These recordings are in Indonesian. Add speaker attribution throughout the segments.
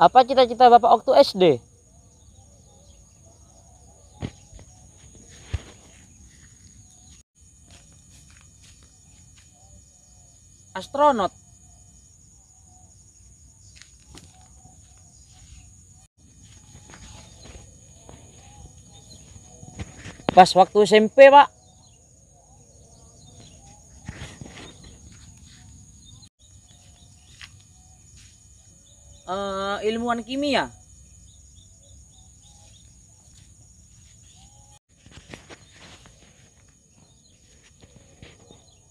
Speaker 1: Apa cita-cita Bapak waktu SD? Astronot. Pas waktu SMP, Pak. uh, ilmuwan kimia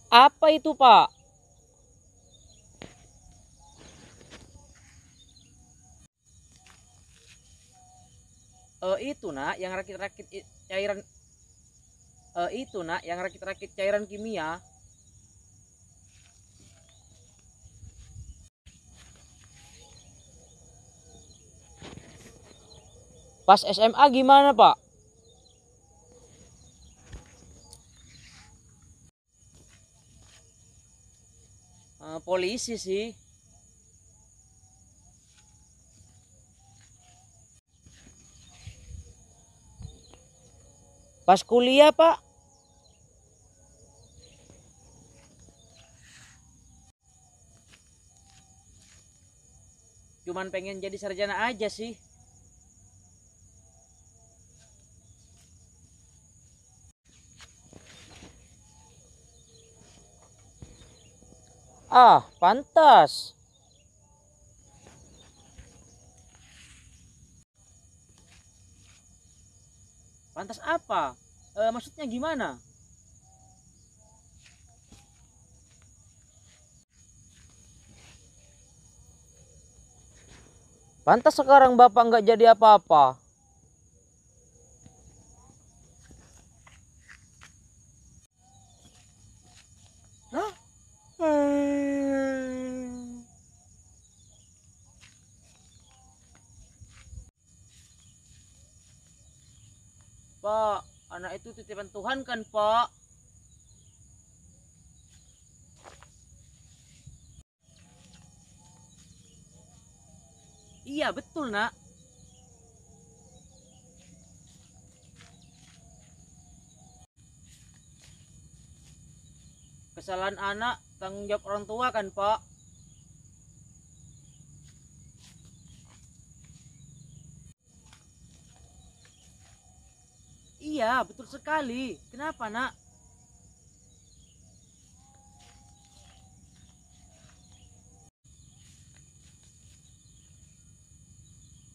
Speaker 1: Apa itu, Pak? Uh, itu nak yang rakit-rakit cairan uh, itu nak yang rakit-rakit cairan kimia Pas SMA gimana Pak? Uh, polisi sih. Pas kuliah Pak? Cuman pengen jadi sarjana aja sih. Ah, pantas. Pantas apa? E, maksudnya gimana? Pantas sekarang Bapak nggak jadi apa-apa. Pak, anak itu titipan Tuhan kan, Pak? Iya, betul, Nak. Kesalahan anak tanggung jawab orang tua kan, Pak? Iya, betul sekali. Kenapa, Nak?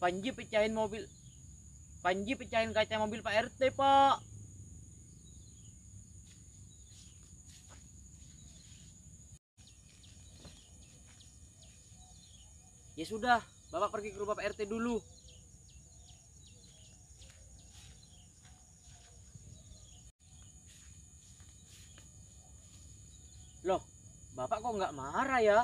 Speaker 1: Panji pecahin mobil. Panji pecahin kaca mobil Pak RT, Pak. Ya sudah, Bapak pergi ke rumah Pak RT dulu. loh bapak kok nggak marah ya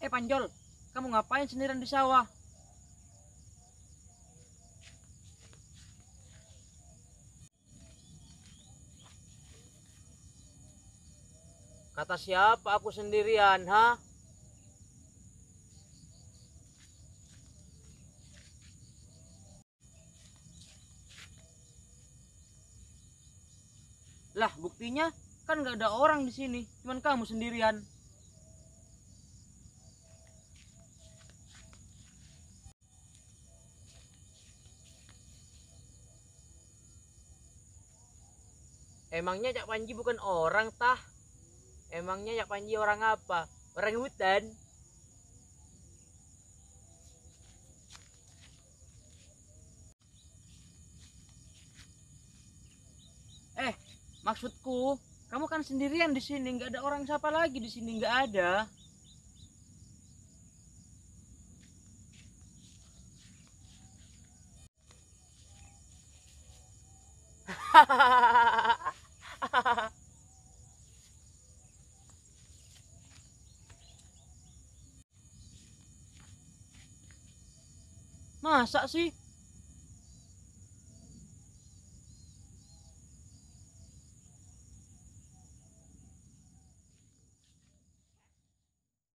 Speaker 1: Eh Panjol, kamu ngapain sendirian di sawah? Kata siapa aku sendirian, ha? Lah, buktinya kan gak ada orang di sini, cuman kamu sendirian. Emangnya Cak Panji bukan orang tah? Emangnya Cak Panji orang apa? Orang hutan. Eh, maksudku, kamu kan sendirian di sini, nggak ada orang siapa lagi di sini, nggak ada. Hahaha. Masa sih?